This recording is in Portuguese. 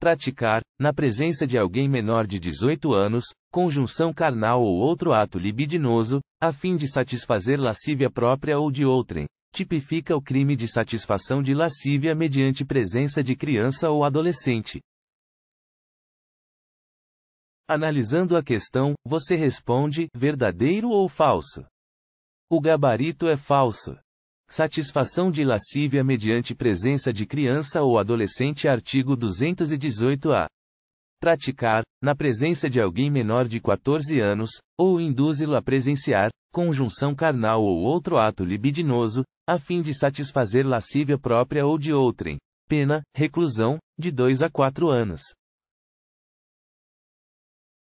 praticar, na presença de alguém menor de 18 anos, conjunção carnal ou outro ato libidinoso, a fim de satisfazer lascívia própria ou de outrem. Tipifica o crime de satisfação de lascívia mediante presença de criança ou adolescente. Analisando a questão, você responde: verdadeiro ou falso? O gabarito é falso. Satisfação de lascívia mediante presença de criança ou adolescente artigo 218-A. Praticar, na presença de alguém menor de 14 anos, ou induzi-lo a presenciar, conjunção carnal ou outro ato libidinoso, a fim de satisfazer lascívia própria ou de outrem. Pena, reclusão, de 2 a 4 anos.